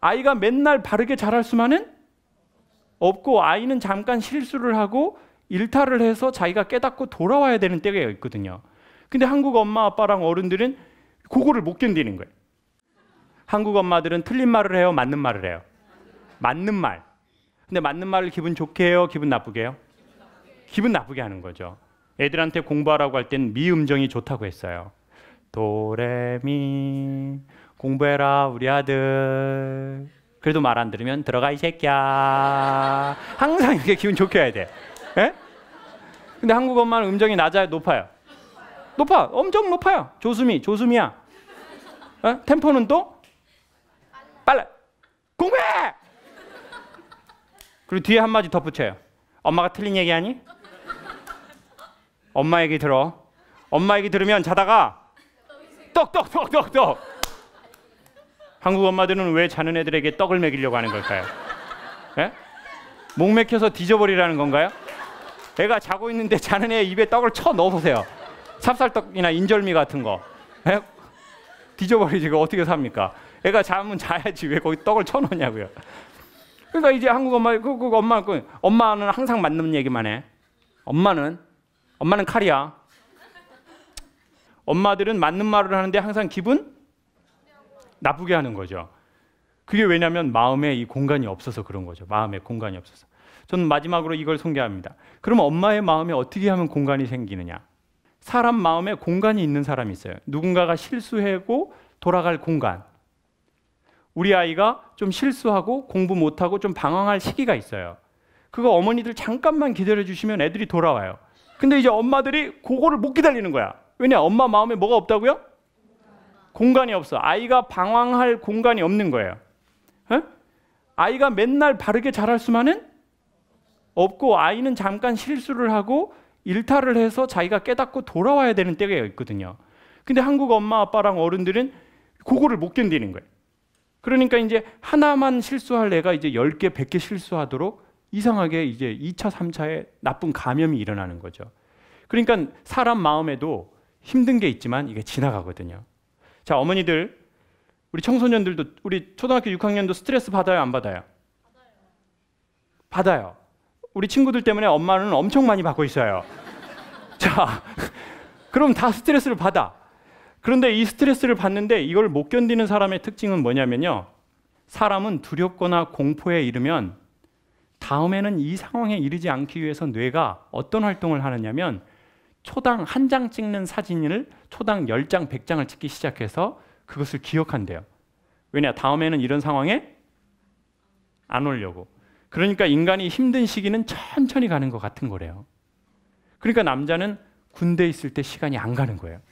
아이가 맨날 바르게 자랄 수만은 없고 아이는 잠깐 실수를 하고 일탈을 해서 자기가 깨닫고 돌아와야 되는 때가 있거든요. 근데 한국 엄마 아빠랑 어른들은 그거를 못 견디는 거예요. 한국 엄마들은 틀린 말을 해요, 맞는 말을 해요. 맞는 말. 근데 맞는 말을 기분 좋게 해요, 기분 나쁘게 해요? 기분 나쁘게 하는 거죠. 애들한테 공부하라고 할 땐 미음정이 좋다고 했어요. 도레미 공부해라 우리 아들 그래도 말 안 들으면 들어가 이 새끼야 항상 이렇게 기분 좋게 해야 돼 에? 예? 근데 한국 엄마는 음정이 낮아요 높아요 높아 엄청 높아요 조수미 조수미야 에? 예? 템포는 또 빨라 공부해 그리고 뒤에 한마디 덧붙여요 엄마가 틀린 얘기하니? 엄마 얘기 들어 엄마 얘기 들으면 자다가 떡떡떡떡떡 한국 엄마들은 왜 자는 애들에게 떡을 먹이려고 하는 걸까요? 예? 목 맥혀서 뒤져버리라는 건가요? 애가 자고 있는데 자는 애 입에 떡을 쳐 넣어보세요. 찹쌀떡이나 인절미 같은 거. 예? 뒤져버리지 어떻게 삽니까? 애가 자면 자야지 왜 거기 떡을 쳐 넣냐고요. 그러니까 이제 한국 엄마 그, 그 엄마 그 엄마는 항상 맞는 얘기만 해. 엄마는 엄마는 칼이야. 엄마들은 맞는 말을 하는데 항상 기분 나쁘게 하는 거죠. 그게 왜냐하면 마음에 이 공간이 없어서 그런 거죠. 마음에 공간이 없어서. 저는 마지막으로 이걸 소개합니다. 그럼 엄마의 마음에 어떻게 하면 공간이 생기느냐? 사람 마음에 공간이 있는 사람이 있어요. 누군가가 실수하고 돌아갈 공간. 우리 아이가 좀 실수하고 공부 못하고 좀 방황할 시기가 있어요. 그거 어머니들 잠깐만 기다려 주시면 애들이 돌아와요. 근데 이제 엄마들이 그거를 못 기다리는 거야. 왜냐? 엄마 마음에 뭐가 없다고요? 공간이 없어. 아이가 방황할 공간이 없는 거예요. 에? 어? 아이가 맨날 바르게 자랄 수만은 없고 아이는 잠깐 실수를 하고 일탈을 해서 자기가 깨닫고 돌아와야 되는 때가 있거든요. 근데 한국 엄마 아빠랑 어른들은 그거를 못 견디는 거예요. 그러니까 이제 하나만 실수할 애가 이제 10개, 100개 실수하도록 이상하게 이제 2차, 3차에 나쁜 감염이 일어나는 거죠. 그러니까 사람 마음에도 힘든 게 있지만 이게 지나가거든요. 자, 어머니들, 우리 청소년들도 우리 초등학교 6학년도 스트레스 받아요, 안 받아요? 받아요. 받아요. 우리 친구들 때문에 엄마는 엄청 많이 받고 있어요. 자, 그럼 다 스트레스를 받아. 그런데 이 스트레스를 받는데 이걸 못 견디는 사람의 특징은 뭐냐면요. 사람은 두렵거나 공포에 이르면 다음에는 이 상황에 이르지 않기 위해서 뇌가 어떤 활동을 하느냐면 초당 한 장 찍는 사진을 초당 10장, 100장을 찍기 시작해서 그것을 기억한대요. 왜냐? 다음에는 이런 상황에 안 오려고. 그러니까 인간이 힘든 시기는 천천히 가는 것 같은 거래요. 그러니까 남자는 군대 에 있을 때 시간이 안 가는 거예요.